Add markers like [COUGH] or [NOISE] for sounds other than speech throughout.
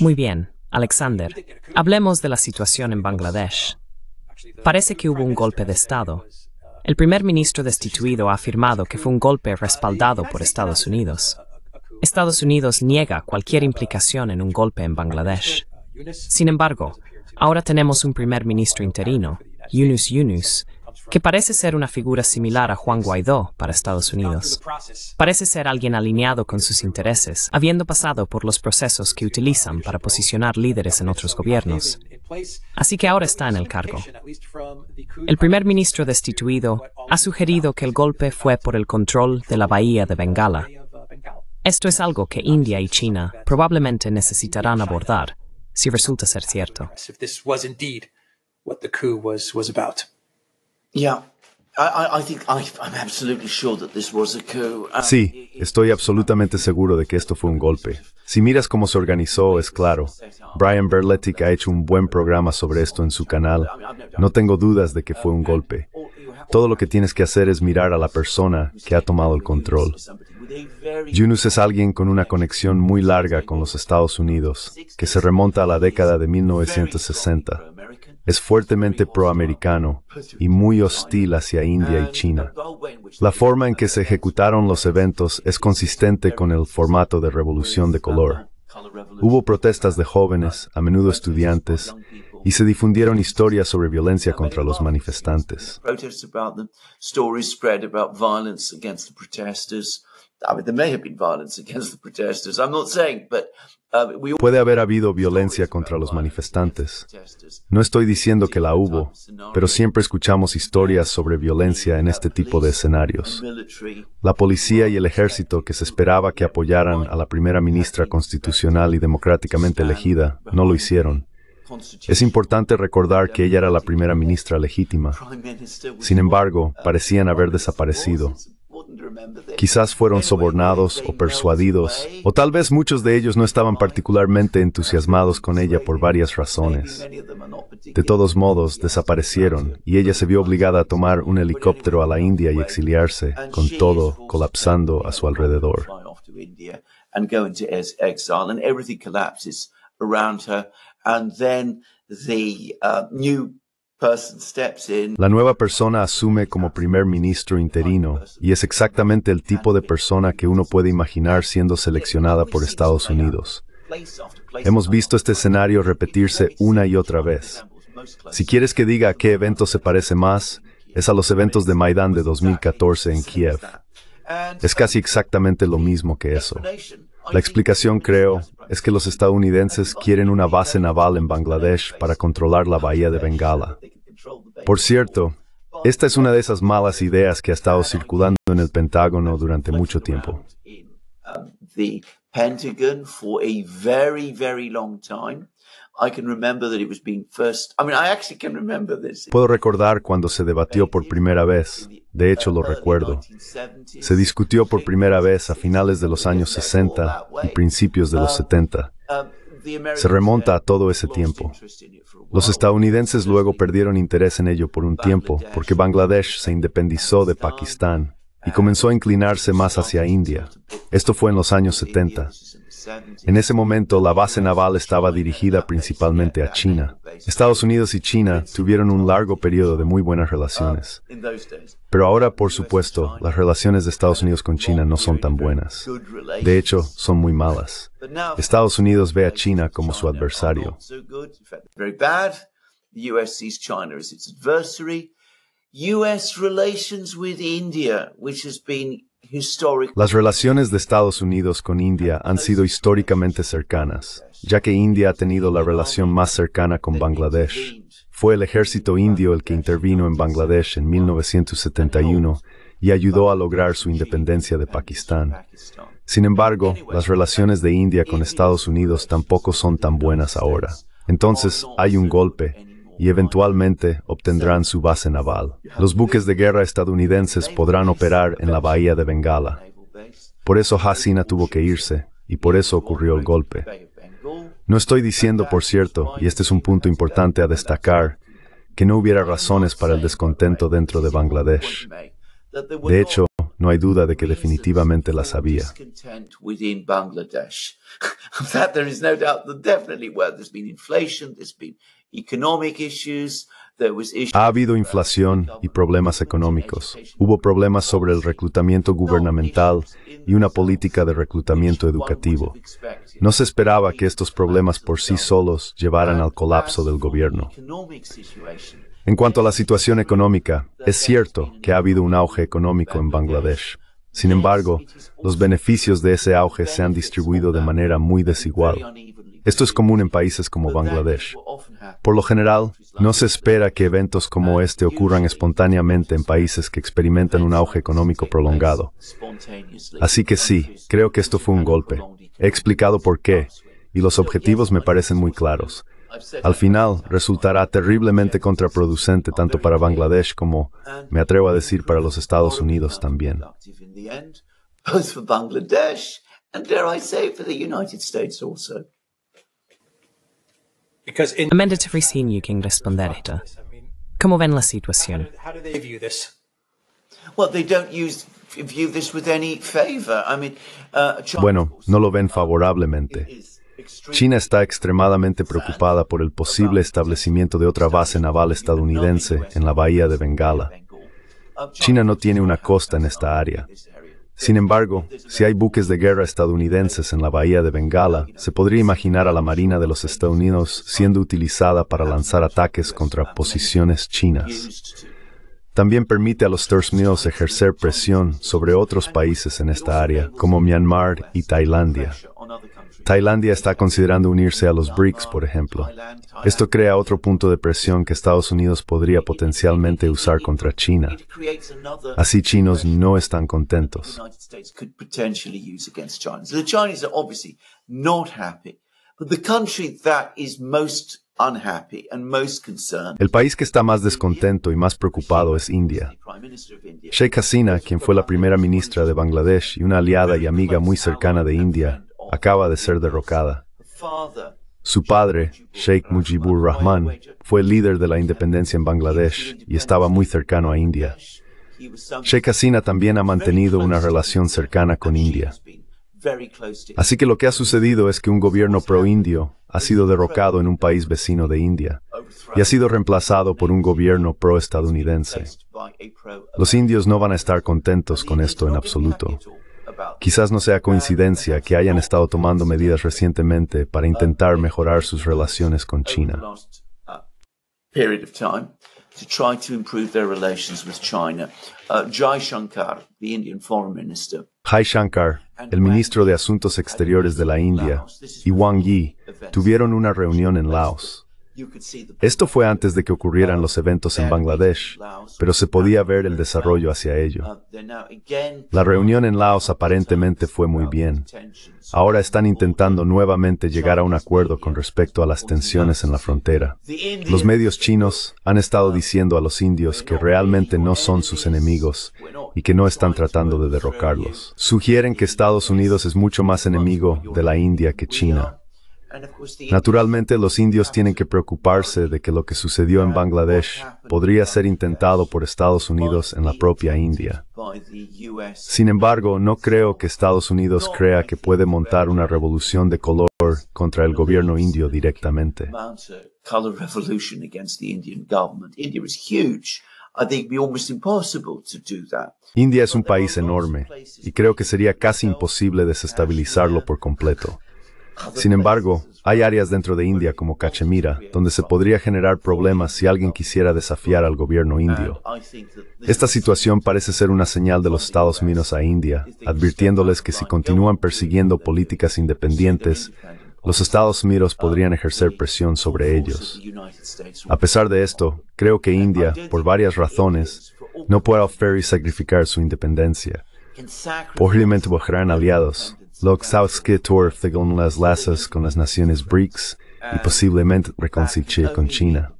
Muy bien, Alexander. Hablemos de la situación en Bangladesh. Parece que hubo un golpe de Estado. El primer ministro destituido ha afirmado que fue un golpe respaldado por Estados Unidos. Estados Unidos niega cualquier implicación en un golpe en Bangladesh. Sin embargo, ahora tenemos un primer ministro interino, Yunus Yunus, que parece ser una figura similar a Juan Guaidó para Estados Unidos. Parece ser alguien alineado con sus intereses, habiendo pasado por los procesos que utilizan para posicionar líderes en otros gobiernos. Así que ahora está en el cargo. El primer ministro destituido ha sugerido que el golpe fue por el control de la bahía de Bengala. Esto es algo que India y China probablemente necesitarán abordar, si resulta ser cierto. Sí, estoy absolutamente seguro de que esto fue un golpe. Si miras cómo se organizó, es claro. Brian Berletic ha hecho un buen programa sobre esto en su canal. No tengo dudas de que fue un golpe. Todo lo que tienes que hacer es mirar a la persona que ha tomado el control. Yunus es alguien con una conexión muy larga con los Estados Unidos, que se remonta a la década de 1960 es fuertemente proamericano y muy hostil hacia India y China. La forma en que se ejecutaron los eventos es consistente con el formato de revolución de color. Hubo protestas de jóvenes, a menudo estudiantes, y se difundieron historias sobre violencia contra los manifestantes. Puede haber habido violencia contra los manifestantes. No estoy diciendo que la hubo, pero siempre escuchamos historias sobre violencia en este tipo de escenarios. La policía y el ejército que se esperaba que apoyaran a la primera ministra constitucional y democráticamente elegida no lo hicieron. Es importante recordar que ella era la primera ministra legítima. Sin embargo, parecían haber desaparecido. Quizás fueron sobornados o persuadidos, o tal vez muchos de ellos no estaban particularmente entusiasmados con ella por varias razones. De todos modos, desaparecieron y ella se vio obligada a tomar un helicóptero a la India y exiliarse, con todo colapsando a su alrededor. And then the uh, new la nueva persona asume como primer ministro interino y es exactamente el tipo de persona que uno puede imaginar siendo seleccionada por Estados Unidos. Hemos visto este escenario repetirse una y otra vez. Si quieres que diga a qué evento se parece más, es a los eventos de Maidán de 2014 en Kiev. Es casi exactamente lo mismo que eso. La explicación, creo, es que los estadounidenses quieren una base naval en Bangladesh para controlar la bahía de Bengala. Por cierto, esta es una de esas malas ideas que ha estado circulando en el Pentágono durante mucho tiempo. Puedo recordar cuando se debatió por primera vez de hecho lo recuerdo, se discutió por primera vez a finales de los años 60 y principios de los 70. Se remonta a todo ese tiempo. Los estadounidenses luego perdieron interés en ello por un tiempo porque Bangladesh se independizó de Pakistán y comenzó a inclinarse más hacia India. Esto fue en los años 70. En ese momento la base naval estaba dirigida principalmente a China. Estados Unidos y China tuvieron un largo periodo de muy buenas relaciones. Pero ahora, por supuesto, las relaciones de Estados Unidos con China no son tan buenas. De hecho, son muy malas. Estados Unidos ve a China como su adversario. Las relaciones de Estados Unidos con India han sido históricamente cercanas, ya que India ha tenido la relación más cercana con Bangladesh. Fue el ejército indio el que intervino en Bangladesh en 1971 y ayudó a lograr su independencia de Pakistán. Sin embargo, las relaciones de India con Estados Unidos tampoco son tan buenas ahora. Entonces, hay un golpe, y eventualmente obtendrán su base naval. Los buques de guerra estadounidenses podrán operar en la bahía de Bengala. Por eso Hasina tuvo que irse y por eso ocurrió el golpe. No estoy diciendo, por cierto, y este es un punto importante a destacar, que no hubiera razones para el descontento dentro de Bangladesh. De hecho, no hay duda de que definitivamente las había. [LAUGHS] Ha habido inflación y problemas económicos. Hubo problemas sobre el reclutamiento gubernamental y una política de reclutamiento educativo. No se esperaba que estos problemas por sí solos llevaran al colapso del gobierno. En cuanto a la situación económica, es cierto que ha habido un auge económico en Bangladesh. Sin embargo, los beneficios de ese auge se han distribuido de manera muy desigual. Esto es común en países como Bangladesh. Por lo general, no se espera que eventos como este ocurran espontáneamente en países que experimentan un auge económico prolongado. Así que sí, creo que esto fue un golpe. He explicado por qué, y los objetivos me parecen muy claros. Al final, resultará terriblemente contraproducente tanto para Bangladesh como, me atrevo a decir, para los Estados Unidos también. ¿Cómo ven la situación? Bueno, no lo ven favorablemente. China está extremadamente preocupada por el posible establecimiento de otra base naval estadounidense en la bahía de Bengala. Uh, China no tiene una costa en esta área. Sin embargo, si hay buques de guerra estadounidenses en la bahía de Bengala, se podría imaginar a la Marina de los Estados Unidos siendo utilizada para lanzar ataques contra posiciones chinas. También permite a los Estados Unidos ejercer presión sobre otros países en esta área, como Myanmar y Tailandia. Tailandia está considerando unirse a los BRICS, por ejemplo. Esto crea otro punto de presión que Estados Unidos podría potencialmente usar contra China. Así chinos no están contentos. El país que está más descontento y más preocupado es India. Sheikh Hasina, quien fue la primera ministra de Bangladesh y una aliada y amiga muy cercana de India, acaba de ser derrocada. Su padre, Sheikh Mujibur Rahman, fue líder de la independencia en Bangladesh y estaba muy cercano a India. Sheikh Hasina también ha mantenido una relación cercana con India. Así que lo que ha sucedido es que un gobierno pro-indio ha sido derrocado en un país vecino de India y ha sido reemplazado por un gobierno pro-estadounidense. Los indios no van a estar contentos con esto en absoluto. Quizás no sea coincidencia que hayan estado tomando medidas recientemente para intentar mejorar sus relaciones con China. Jai Shankar, the Indian foreign minister. Jai Shankar, el ministro de Asuntos Exteriores de la India, y Wang Yi tuvieron una reunión en Laos. Esto fue antes de que ocurrieran los eventos en Bangladesh, pero se podía ver el desarrollo hacia ello. Uh, la reunión en Laos aparentemente fue muy bien. Ahora están intentando nuevamente llegar a un acuerdo con respecto a las tensiones en la frontera. Los medios chinos han estado uh, diciendo a los indios que realmente no son sus enemigos y que no están tratando de derrocarlos. Sugieren que Estados Unidos es mucho más enemigo de la India que China. Naturalmente, los indios tienen que preocuparse de que lo que sucedió en Bangladesh podría ser intentado por Estados Unidos en la propia India. Sin embargo, no creo que Estados Unidos crea que puede montar una revolución de color contra el gobierno indio directamente. India es un país enorme y creo que sería casi imposible desestabilizarlo por completo. Sin embargo, hay áreas dentro de India como Cachemira donde se podría generar problemas si alguien quisiera desafiar al gobierno indio. Esta situación parece ser una señal de los Estados Unidos a India, advirtiéndoles que si continúan persiguiendo políticas independientes, los Estados Unidos podrían ejercer presión sobre ellos. A pesar de esto, creo que India, por varias razones, no puede ofrecer y sacrificar su independencia. Posiblemente buscarán aliados, Logsaus que con las lazas con las naciones BRICS y posiblemente reconcilie con China.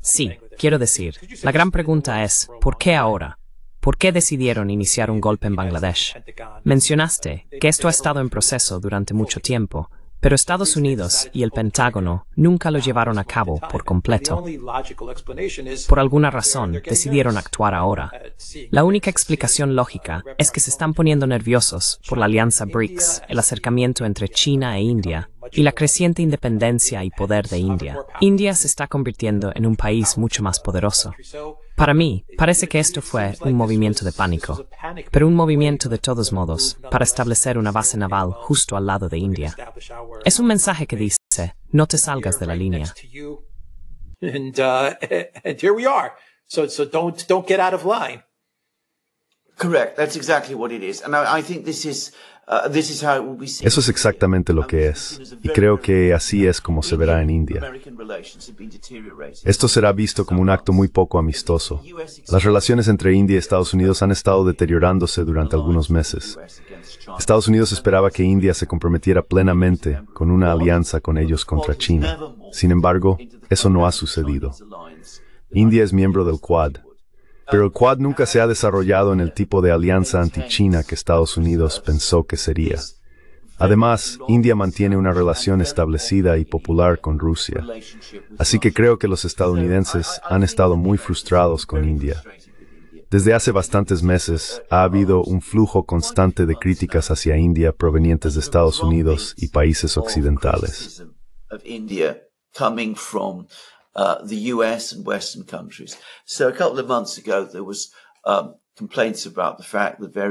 Sí, quiero decir, la gran pregunta es, ¿por qué ahora? ¿Por qué decidieron iniciar un golpe en Bangladesh? Mencionaste que esto ha estado en proceso durante mucho tiempo, pero Estados Unidos y el Pentágono nunca lo llevaron a cabo por completo. Por alguna razón, decidieron actuar ahora. La única explicación lógica es que se están poniendo nerviosos por la alianza BRICS, el acercamiento entre China e India, y la creciente independencia y poder de India. India se está convirtiendo en un país mucho más poderoso. Para mí, parece que esto fue un movimiento de pánico, pero un movimiento de todos modos para establecer una base naval justo al lado de India. Es un mensaje que dice, no te salgas de la línea. Correct, that's exactly what it is. And I think this is Uh, eso es exactamente lo que es, y creo que así es como se verá en India. Esto será visto como un acto muy poco amistoso. Las relaciones entre India y Estados Unidos han estado deteriorándose durante algunos meses. Estados Unidos esperaba que India se comprometiera plenamente con una alianza con ellos contra China. Sin embargo, eso no ha sucedido. India es miembro del Quad, pero el Quad nunca se ha desarrollado en el tipo de alianza anti-China que Estados Unidos pensó que sería. Además, India mantiene una relación establecida y popular con Rusia. Así que creo que los estadounidenses han estado muy frustrados con India. Desde hace bastantes meses ha habido un flujo constante de críticas hacia India provenientes de Estados Unidos y países occidentales. Uh,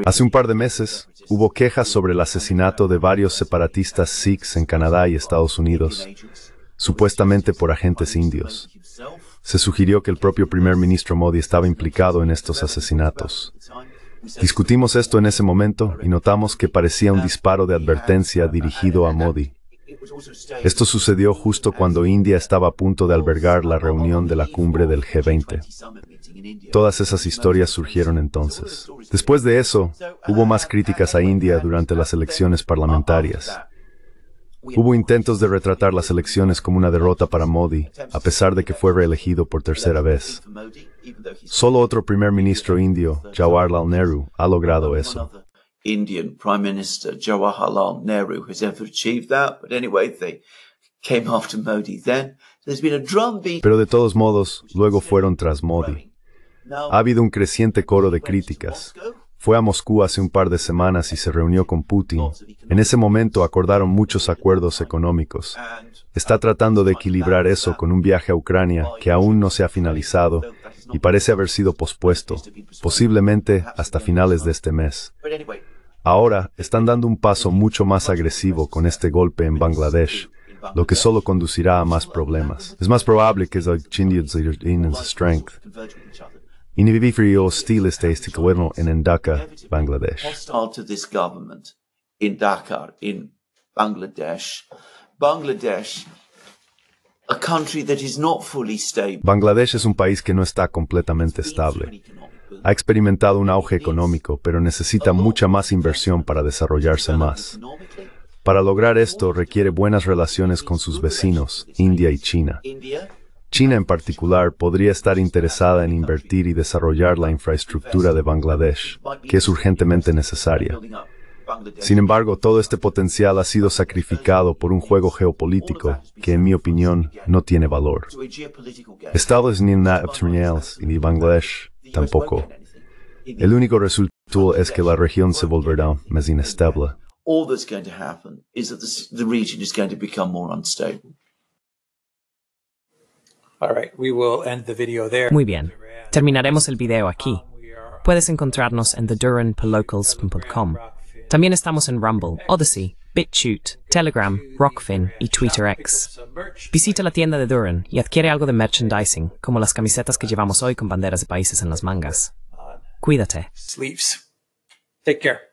Hace un par de meses hubo quejas sobre el asesinato de varios separatistas sikhs en Canadá y Estados Unidos, supuestamente por agentes indios. Se sugirió que el propio primer ministro Modi estaba implicado en estos asesinatos. Discutimos esto en ese momento y notamos que parecía un disparo de advertencia dirigido a Modi. Esto sucedió justo cuando India estaba a punto de albergar la reunión de la cumbre del G20. Todas esas historias surgieron entonces. Después de eso, hubo más críticas a India durante las elecciones parlamentarias. Hubo intentos de retratar las elecciones como una derrota para Modi, a pesar de que fue reelegido por tercera vez. Solo otro primer ministro indio, Jawaharlal Nehru, ha logrado eso. Indian Prime Minister Jawaharlal Nehru has achieved that. Pero de todos modos, luego fueron tras Modi. Ha habido un creciente coro de críticas. Fue a Moscú hace un par de semanas y se reunió con Putin. En ese momento acordaron muchos acuerdos económicos. Está tratando de equilibrar eso con un viaje a Ucrania que aún no se ha finalizado y parece haber sido pospuesto, posiblemente hasta finales de este mes. Ahora están dando un paso mucho más agresivo con este golpe en Bangladesh, lo que solo conducirá a más problemas. Es más probable que los en su strength. Y ni vivir hostil a este, este gobierno en Dhaka, Bangladesh. Bangladesh es un país que no está completamente estable ha experimentado un auge económico, pero necesita mucha más inversión para desarrollarse más. Para lograr esto requiere buenas relaciones con sus vecinos, India y China. China en particular podría estar interesada en invertir y desarrollar la infraestructura de Bangladesh, que es urgentemente necesaria. Sin embargo, todo este potencial ha sido sacrificado por un juego geopolítico que, en mi opinión, no tiene valor. Estados Unidos ni Bangladesh pues, tampoco. El único resultado es que la región se volverá más inestable. Muy bien, terminaremos el video aquí. Puedes encontrarnos en DuranPolocals.com. También estamos en Rumble, Odyssey, BitChute, Telegram, Rockfin y TwitterX. Visita la tienda de Duran y adquiere algo de merchandising, como las camisetas que llevamos hoy con banderas de países en las mangas. Cuídate. Take care.